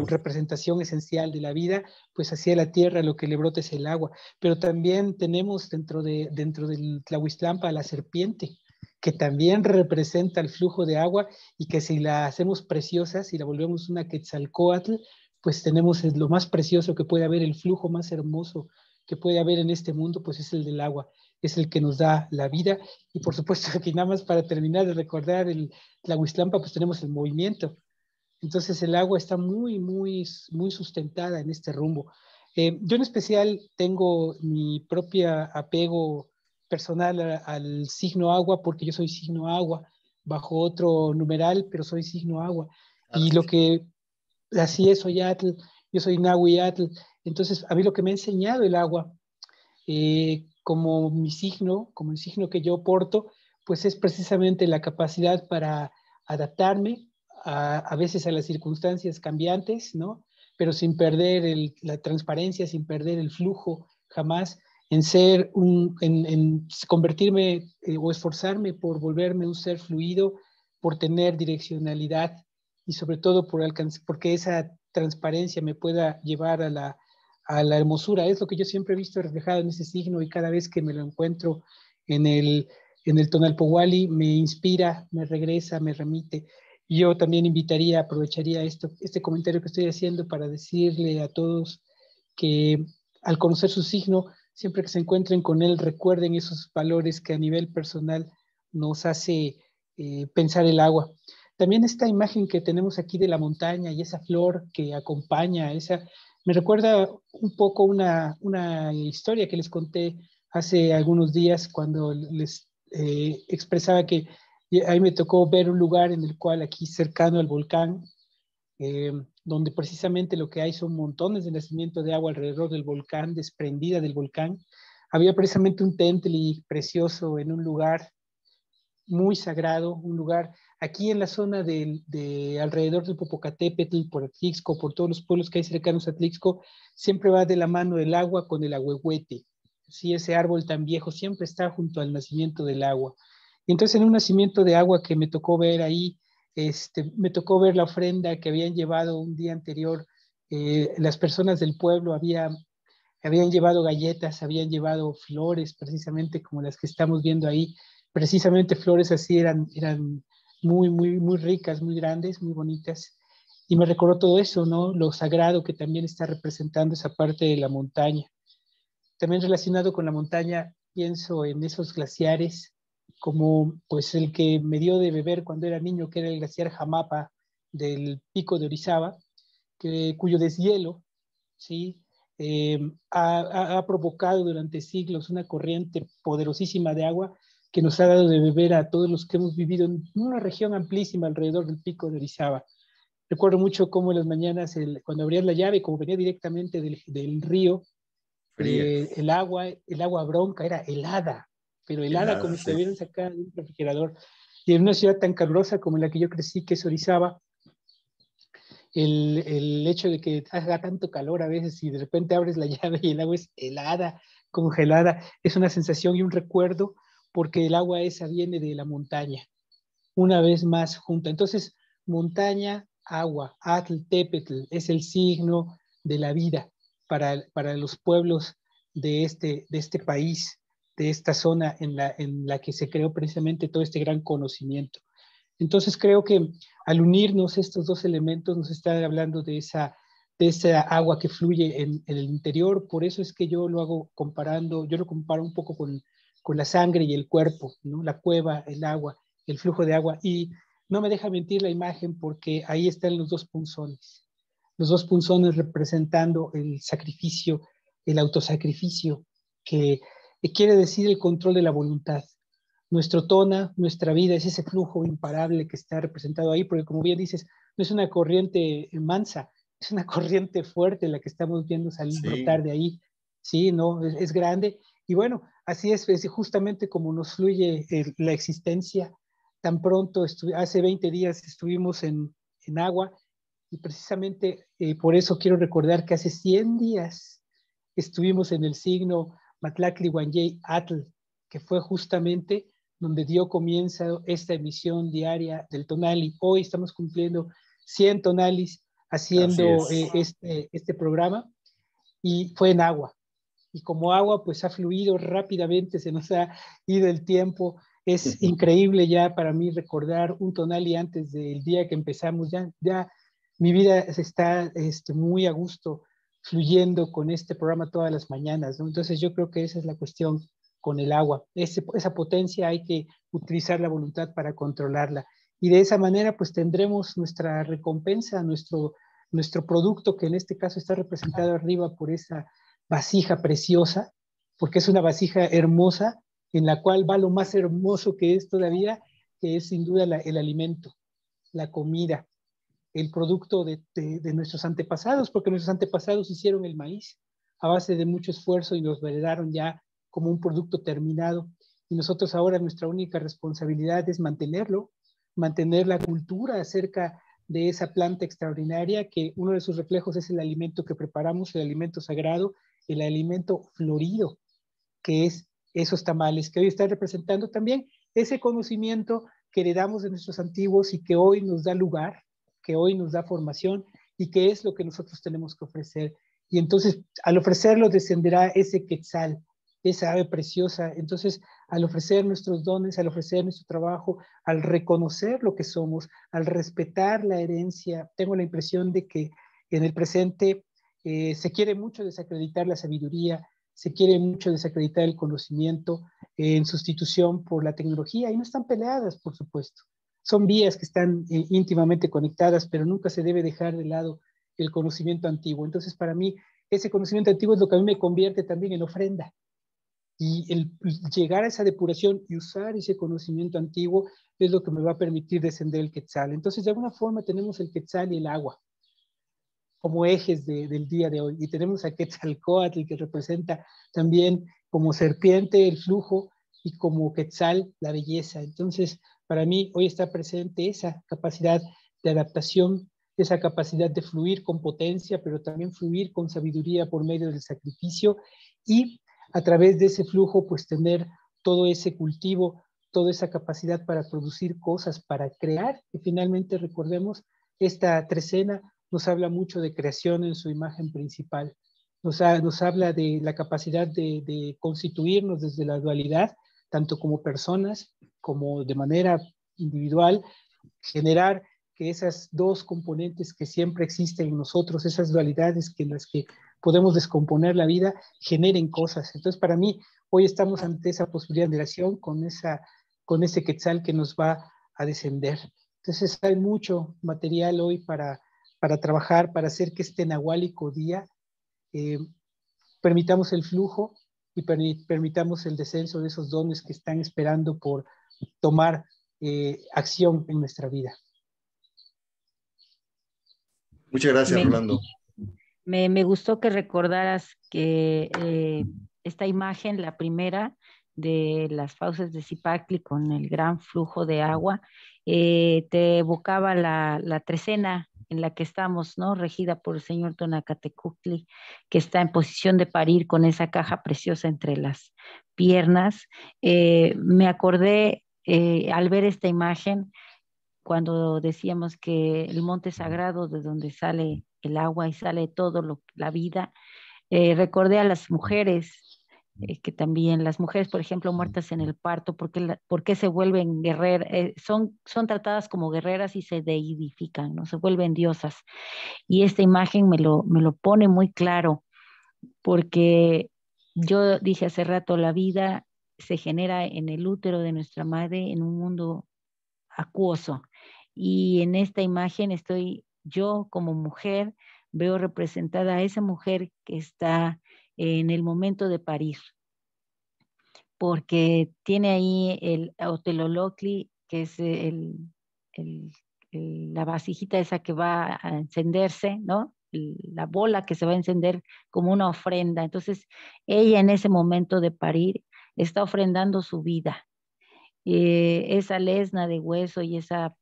representación esencial de la vida, pues así a la tierra lo que le brota es el agua. Pero también tenemos dentro, de, dentro del Tlahuistlampa la serpiente, que también representa el flujo de agua y que si la hacemos preciosa, si la volvemos una Quetzalcoatl, pues tenemos lo más precioso que puede haber, el flujo más hermoso que puede haber en este mundo, pues es el del agua, es el que nos da la vida. Y por supuesto que nada más para terminar de recordar el, la Huislampa, pues tenemos el movimiento. Entonces el agua está muy, muy, muy sustentada en este rumbo. Eh, yo en especial tengo mi propia apego personal al signo agua porque yo soy signo agua bajo otro numeral, pero soy signo agua. y lo que así es, soy Atl, yo soy nahuatl entonces, a mí lo que me ha enseñado el agua eh, como mi signo, como el signo que yo porto, pues es precisamente la capacidad para adaptarme a, a veces a las circunstancias cambiantes, ¿no? Pero sin perder la transparencia, sin perder el flujo jamás, en ser un, en, en convertirme eh, o esforzarme por volverme un ser fluido, por tener direccionalidad y sobre todo por alcanzar, porque esa transparencia me pueda llevar a la a la hermosura. Es lo que yo siempre he visto reflejado en ese signo y cada vez que me lo encuentro en el, en el Tonalpohuali me inspira, me regresa, me remite. Yo también invitaría, aprovecharía esto, este comentario que estoy haciendo para decirle a todos que al conocer su signo, siempre que se encuentren con él, recuerden esos valores que a nivel personal nos hace eh, pensar el agua. También esta imagen que tenemos aquí de la montaña y esa flor que acompaña, esa, me recuerda un poco una, historia que les conté hace algunos días cuando les eh, expresaba que eh, ahí me tocó ver un lugar en el cual aquí cercano al volcán, eh, donde precisamente lo que hay son montones de nacimiento de agua alrededor del volcán, desprendida del volcán. Había precisamente un y precioso en un lugar muy sagrado, un lugar aquí en la zona de, de alrededor del Popocatépetl, por Atlixco, por todos los pueblos que hay cercanos a Atlixco, siempre va de la mano el agua con el agüehuete. Sí, ese árbol tan viejo siempre está junto al nacimiento del agua. Y entonces en un nacimiento de agua que me tocó ver ahí, este, me tocó ver la ofrenda que habían llevado un día anterior eh, las personas del pueblo, habían habían llevado galletas, habían llevado flores, precisamente como las que estamos viendo ahí, precisamente flores así eran, eran muy, muy, muy ricas, muy grandes, muy bonitas. Y me recuerdo todo eso, ¿no? Lo sagrado que también está representando esa parte de la montaña. También relacionado con la montaña, pienso en esos glaciares, como pues el que me dio de beber cuando era niño, que era el glaciar Jamapa del pico de Orizaba, cuyo deshielo, ¿sí? Eh, ha, provocado durante siglos una corriente poderosísima de agua que nos ha dado de beber a todos los que hemos vivido en una región amplísima alrededor del pico de Orizaba. Recuerdo mucho cómo en las mañanas, cuando abrías la llave, como venía directamente del, río, eh, el agua, el agua bronca era helada, pero helada, como si si hubieran sacado de un refrigerador. Y en una ciudad tan calurosa como la que yo crecí, que es Orizaba, el, el, hecho de que haga tanto calor a veces y de repente abres la llave y el agua es helada, congelada, es una sensación y un recuerdo porque el agua esa viene de la montaña, una vez más junta. Entonces, montaña, agua, tepetl, es el signo de la vida para, para los pueblos de este, de este país, de esta zona en la, en la que se creó precisamente todo este gran conocimiento. Entonces creo que al unirnos estos dos elementos nos están hablando de esa, de esa agua que fluye en, el interior. Por eso es que yo lo hago comparando, yo lo comparo un poco con con la sangre y el cuerpo, ¿no? la cueva, el agua, el flujo de agua. Y no me deja mentir la imagen porque ahí están los dos punzones, los dos punzones representando el sacrificio, el autosacrificio, que quiere decir el control de la voluntad. Nuestro tona, nuestra vida, es ese flujo imparable que está representado ahí, porque como bien dices, no es una corriente mansa, es una corriente fuerte la que estamos viendo salir brotar de ahí, sí, no, es grande. Y bueno, Así es, justamente como nos fluye la existencia. Tan pronto, hace 20 días estuvimos en, agua y precisamente eh, por eso quiero recordar que hace 100 días estuvimos en el signo Matlacli Wanyei Atl, que fue justamente donde dio comienzo esta emisión diaria del Tonali. Hoy estamos cumpliendo 100 Tonalis haciendo eh, este, este programa y fue en agua y como agua, pues ha fluido rápidamente, se nos ha ido el tiempo. Es increíble ya para mí recordar un tonal y antes del día que empezamos. Ya, ya mi vida se está este, muy a gusto fluyendo con este programa todas las mañanas. Entonces yo creo que esa es la cuestión con el agua. esa potencia hay que utilizar la voluntad para controlarla. Y de esa manera pues tendremos nuestra recompensa, nuestro, nuestro producto que en este caso está representado arriba por esa vasija preciosa, porque es una vasija hermosa en la cual va lo más hermoso que es todavía, que es sin duda el alimento, la comida, el producto de, nuestros antepasados, porque nuestros antepasados hicieron el maíz a base de mucho esfuerzo y nos heredaron ya como un producto terminado. Y nosotros ahora nuestra única responsabilidad es mantenerlo, mantener la cultura acerca de esa planta extraordinaria que uno de sus reflejos es el alimento que preparamos, el alimento sagrado el alimento florido, que es esos tamales, que hoy están representando también ese conocimiento que heredamos de nuestros antiguos y que hoy nos da lugar, que hoy nos da formación y que es lo que nosotros tenemos que ofrecer. Y entonces, al ofrecerlo, descenderá ese quetzal, esa ave preciosa. Entonces, al ofrecer nuestros dones, al ofrecer nuestro trabajo, al reconocer lo que somos, al respetar la herencia, tengo la impresión de que en el presente eh, se quiere mucho desacreditar la sabiduría, se quiere mucho desacreditar el conocimiento en sustitución por la tecnología y no están peleadas, por supuesto. Son vías que están eh, íntimamente conectadas, pero nunca se debe dejar de lado el conocimiento antiguo. Entonces, para mí, ese conocimiento antiguo es lo que a mí me convierte también en ofrenda. Y el llegar a esa depuración y usar ese conocimiento antiguo es lo que me va a permitir descender el quetzal. Entonces, de alguna forma tenemos el quetzal y el agua como ejes del día de hoy. Y tenemos a Quetzalcoatl, que representa también como serpiente el flujo y como Quetzal la belleza. Entonces, para mí hoy está presente esa capacidad de adaptación, esa capacidad de fluir con potencia, pero también fluir con sabiduría por medio del sacrificio y a través de ese flujo, pues tener todo ese cultivo, toda esa capacidad para producir cosas, para crear, y finalmente recordemos esta trecena nos habla mucho de creación en su imagen principal, nos, habla de la capacidad de, constituirnos desde la dualidad, tanto como personas como de manera individual, generar que esas dos componentes que siempre existen en nosotros, esas dualidades que en las que podemos descomponer la vida, generen cosas. Entonces, para mí, hoy estamos ante esa posibilidad de relación con, esa, con ese quetzal que nos va a descender. Entonces, hay mucho material hoy para, para trabajar, para hacer que este nahuálico día eh, permitamos el flujo y permitamos el descenso de esos dones que están esperando por tomar eh, acción en nuestra vida. Muchas gracias, me, Me, gustó que recordaras que eh, esta imagen, la primera de las fauces de Zipacli con el gran flujo de agua, te evocaba la, la trecena en la que estamos, ¿no? Regida por el señor Tonacatecucli, que está en posición de parir con esa caja preciosa entre las piernas. Eh, me acordé eh, al ver esta imagen cuando decíamos que el monte sagrado de donde sale el agua y sale todo la vida, eh, recordé a las mujeres Mm. Eh, que también las mujeres, por ejemplo, muertas en el parto, porque porque se vuelven guerreras? Eh, son, son tratadas como guerreras y se deidifican, ¿no? Se vuelven diosas. Y esta imagen me lo, me lo pone muy claro, porque yo dije hace rato, la vida se genera en el útero de nuestra madre, en un mundo acuoso. Y en esta imagen estoy yo como mujer, veo representada a esa mujer que está en el momento de parir porque tiene ahí el Otelolocli, que es la vasijita esa que va a encenderse, ¿no? la bola que se va a encender como una ofrenda. Entonces, ella en ese momento de parir está ofrendando su vida. Eh, esa lesna de hueso y esa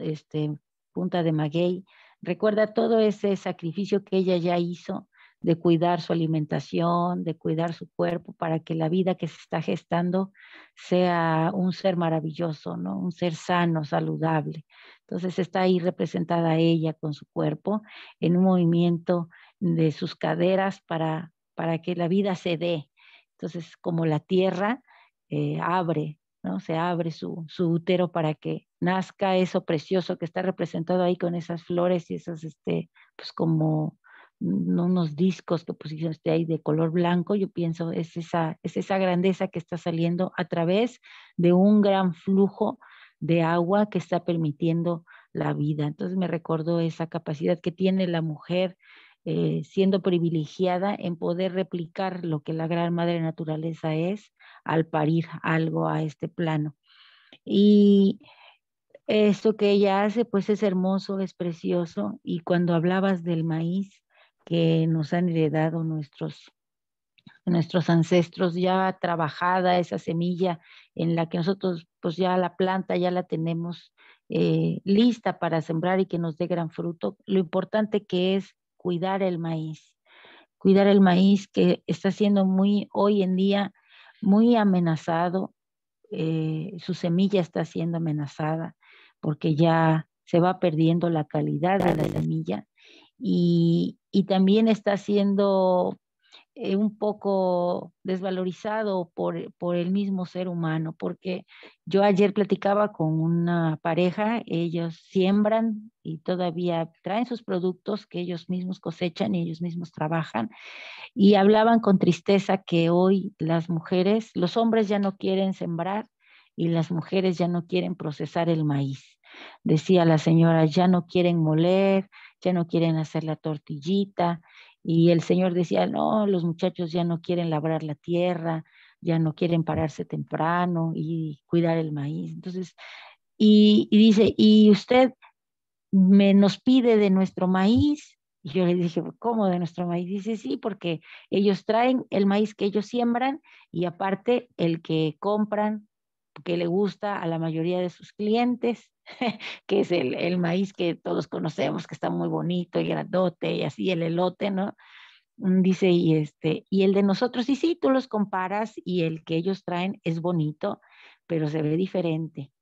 este, punta de maguey recuerda todo ese sacrificio que ella ya hizo de cuidar su alimentación, de cuidar su cuerpo para que la vida que se está gestando sea un ser maravilloso, ¿no? Un ser sano, saludable. Entonces está ahí representada ella con su cuerpo en un movimiento de sus caderas para, para que la vida se dé. Entonces, como la tierra eh, abre, ¿no? Se abre su, su útero para que nazca eso precioso que está representado ahí con esas flores y esas, este, pues como unos discos que pusiste ahí de color blanco, yo pienso es esa, es esa grandeza que está saliendo a través de un gran flujo de agua que está permitiendo la vida. Entonces me recordó esa capacidad que tiene la mujer eh, siendo privilegiada en poder replicar lo que la gran madre naturaleza es al parir algo a este plano. Y esto que ella hace, pues es hermoso, es precioso. Y cuando hablabas del maíz, que nos han heredado nuestros, nuestros ancestros, ya trabajada esa semilla en la que nosotros pues ya la planta ya la tenemos eh, lista para sembrar y que nos dé gran fruto. Lo importante que es cuidar el maíz, cuidar el maíz que está siendo muy hoy en día muy amenazado, eh, su semilla está siendo amenazada porque ya se va perdiendo la calidad de la semilla y, también está siendo eh, un poco desvalorizado por, por, el mismo ser humano, porque yo ayer platicaba con una pareja, ellos siembran y todavía traen sus productos que ellos mismos cosechan y ellos mismos trabajan, y hablaban con tristeza que hoy las mujeres, los hombres ya no quieren sembrar y las mujeres ya no quieren procesar el maíz. Decía la señora, ya no quieren moler, ya no quieren hacer la tortillita. Y el señor decía, no, los muchachos ya no quieren labrar la tierra, ya no quieren pararse temprano y cuidar el maíz. Entonces, y, dice, y usted me, nos pide de nuestro maíz. Y yo le dije, ¿cómo de nuestro maíz? Dice, sí, porque ellos traen el maíz que ellos siembran y aparte el que compran, que le gusta a la mayoría de sus clientes. que es el, maíz que todos conocemos, que está muy bonito y grandote y así, el elote, ¿no? Mm, dice, y este, y el de nosotros, y sí, tú los comparas y el que ellos traen es bonito, pero se ve diferente.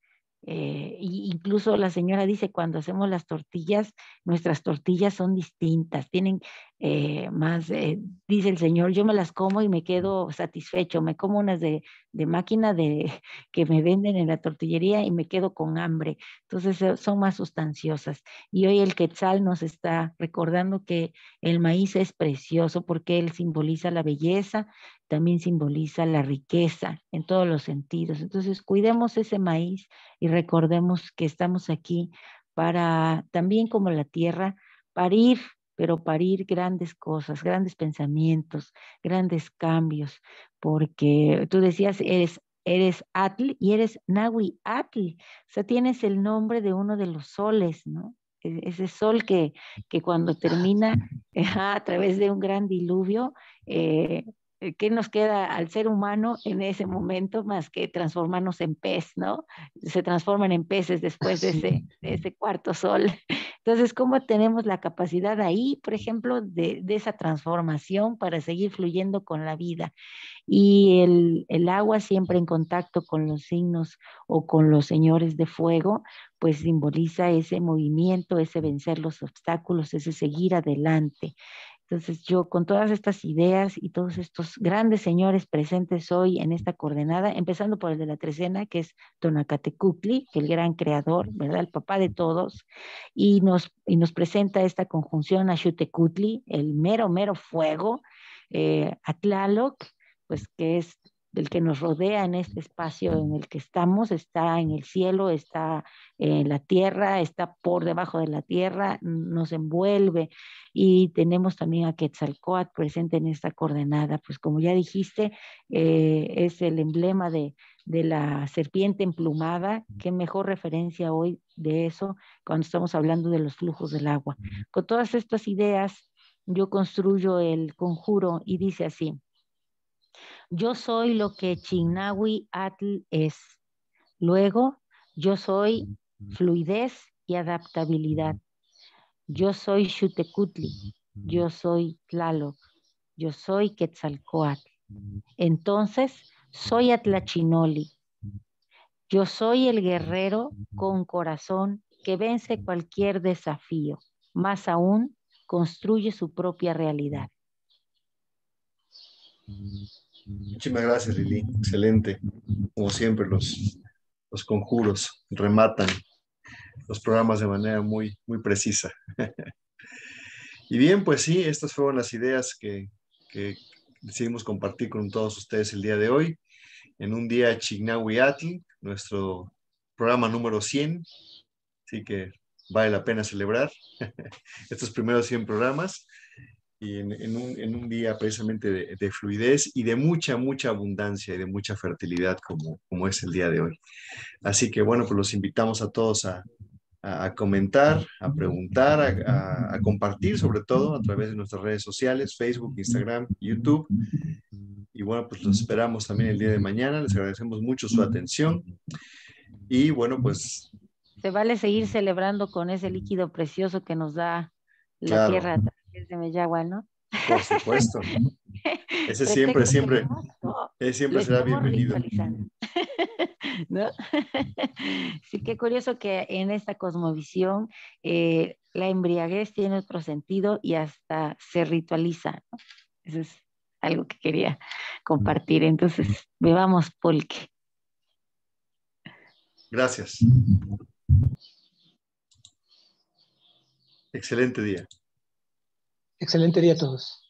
Eh, incluso la señora dice, cuando hacemos las tortillas, nuestras tortillas son distintas, tienen eh, más, eh", dice el señor, yo me las como y me quedo satisfecho, me como unas de, de, máquina de, que me venden en la tortillería y me quedo con hambre. Entonces son más sustanciosas. Y hoy el quetzal nos está recordando que el maíz es precioso porque él simboliza la belleza, también simboliza la riqueza en todos los sentidos. Entonces, cuidemos ese maíz y recordemos que estamos aquí para, también como la tierra, parir, pero parir grandes cosas, grandes pensamientos, grandes cambios, porque tú decías, eres eres Atl y eres Nahui Atli O sea, tienes el nombre de uno de los soles, ¿no? E, ese sol que, que cuando termina a través de un gran diluvio, eh, eh, ¿qué nos queda al ser humano en ese momento más que transformarnos en pez, ¿no? Se transforman en peces después de, ese, cuarto sol. Entonces, ¿cómo tenemos la capacidad ahí, por ejemplo, de, esa transformación para seguir fluyendo con la vida? Y el, el, agua siempre en contacto con los signos o con los señores de fuego, pues simboliza ese movimiento, ese vencer los obstáculos, ese seguir adelante. Entonces yo con todas estas ideas y todos estos grandes señores presentes hoy en esta coordenada, empezando por el de la trecena, que es Tonacatecutli, el gran creador, ¿verdad? El papá de todos, y nos, y nos presenta esta conjunción a el mero, mero fuego, eh, pues que es del que nos rodea en este espacio en el que estamos, está en el cielo, está en la tierra, está por debajo de la tierra, nos envuelve y tenemos también a Quetzalcoatl presente en esta coordenada. Pues como ya dijiste, eh, es el emblema de, de la serpiente emplumada, qué mejor referencia hoy de eso cuando estamos hablando de los flujos del agua. Con todas estas ideas, yo construyo el conjuro y dice así, yo soy lo que Chinawi Atl es. Luego, yo soy fluidez y adaptabilidad. Yo soy Xutecutli. Yo soy Tlaloc. Yo soy Quetzalcoatl. Entonces, soy Atlachinoli. Yo soy el guerrero con corazón que vence cualquier desafío. Más aún, construye su propia realidad. Muchísimas gracias, Lili. Excelente. Como siempre, los, conjuros rematan los programas de manera muy, muy precisa. y bien, pues sí, estas fueron las ideas que, decidimos compartir con todos ustedes el día de hoy, en un día Chignahuatl, nuestro programa número 100. Así que vale la pena celebrar estos primeros 100 programas y en, un, día precisamente de, fluidez y de mucha, mucha abundancia y de mucha fertilidad como, como es el día de hoy. Así que bueno, pues los invitamos a todos a, comentar, a preguntar, a, compartir sobre todo a través de nuestras redes sociales, Facebook, Instagram, YouTube. Y bueno, pues los esperamos también el día de mañana. Les agradecemos mucho su atención. Y bueno, pues... Se vale seguir celebrando con ese líquido precioso que nos da la tierra desde ¿no? Por supuesto. Ese siempre, siempre, ese siempre será bienvenido. Sí, qué curioso que en esta cosmovisión eh, la embriaguez tiene otro sentido y hasta se ritualiza. Eso es algo que quería compartir. Entonces, bebamos pulque. Gracias. Excelente día. Excelente día a todos.